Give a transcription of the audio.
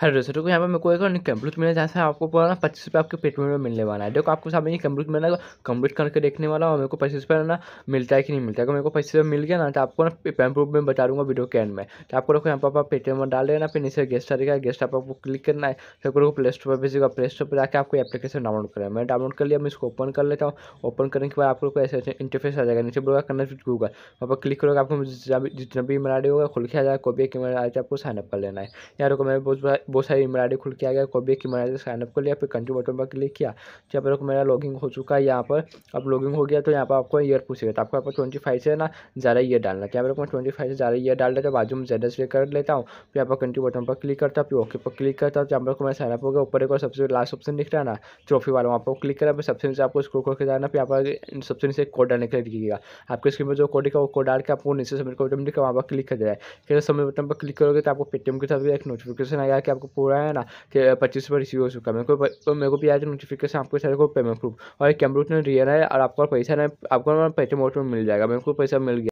हर दोस्तों देखो यहाँ पर मेरे को एक कंप्यूट मिला जैसे आपको पूरा ना पच्चीस रुपये आपके पेटमेंट में मिलने वाला है देखो आपको सामने ये कंप्यूट मिलना ना तो कंप्लीट करके देखने वाला और मेरे को पच्चीस रुपये ना मिलता है कि नहीं मिलता है अगर मेरे को पच्चीस रुपये मिल गया ना तो आपको ना पेम प्रूफ में बता दूँगा वीडियो के एंड में तो आपको देखो यहाँ पर आप पेटीएम में डाल देना फिर नीचे गेस्ट आ रहेगा गेस्ट आपको क्लिक करना है फिर आपको प्ले स्टोर पर भेजेगा प्ले स्टोर पर जाकर आपको एप्लीकेशन डाउनलोड करें मैं डाउनलोड कर लिया मैं इसको ओपन कर लेता हूँ ओपन करने के बाद आपको ऐसे ऐसे इंटरफेस आ जाएगा नीचे बोलेगा कनेक्ट गूगल वहाँ पर क्लिक करोगे आपको जितना भी मेरा होगा खुल के आ जाएगा कोई भी मेरा आ जाए आपको साइनअप कर लेना है यार मैं बहुत बड़ा बहुत सारी ईमेल आई खुल के आ गया कोई भी एक ईमेल आई साइनअप कर लिया फिर कंटिन्यू बटन पर क्लिक किया जब तक मेरा लॉगिंग हो चुका है यहाँ पर अब लॉगिंग हो गया तो यहाँ पर आपको ईयर पूछेगा तो आपको तो यहाँ पर ट्वेंटी फाइव से ना ज़्यादा ईयर डालना क्या मेरे को ट्वेंटी फाइव से ज़्यादा ईयर डाल देता बाजू में ज़्यादा से कर लेता हूँ फिर यहाँ पर कंटिन्यू बटन पर क्लिक करता हूँ फिर ओके पर क्लिक करता हूँ तो मेरे को मेरा साइनअप हो गया ऊपर एक और सबसे लास्ट ऑप्शन दिख रहा है ना ट्रॉफी वाला वहाँ पर क्लिक करा फिर सबसे नीचे आपको स्क्रो करके जाना फिर यहाँ पर सबसे नीचे कोड डालने के लिए दिखेगा आपके स्क्रीन पर जो कोड है वो कोड डाल के आपको नीचे सबमिट बटन दिखा वहाँ पर क्लिक कर जाए फिर सबमिट बटन पर क्लिक करोगे तो आपको पेटीएम के साथ एक नोटिफिकेशन आएगा कि आपको पूरा है ना कि पच्चीस रुपये रिसीव हो चुका है मेरे को तो मेरे को भी आज नोटिफिकेशन आपके सारे को पेमेंट प्रूफ और कैमरूट ने रियल है और आपका पैसा ना आपको पैसे मोट में मिल जाएगा मेरे को पैसा मिल गया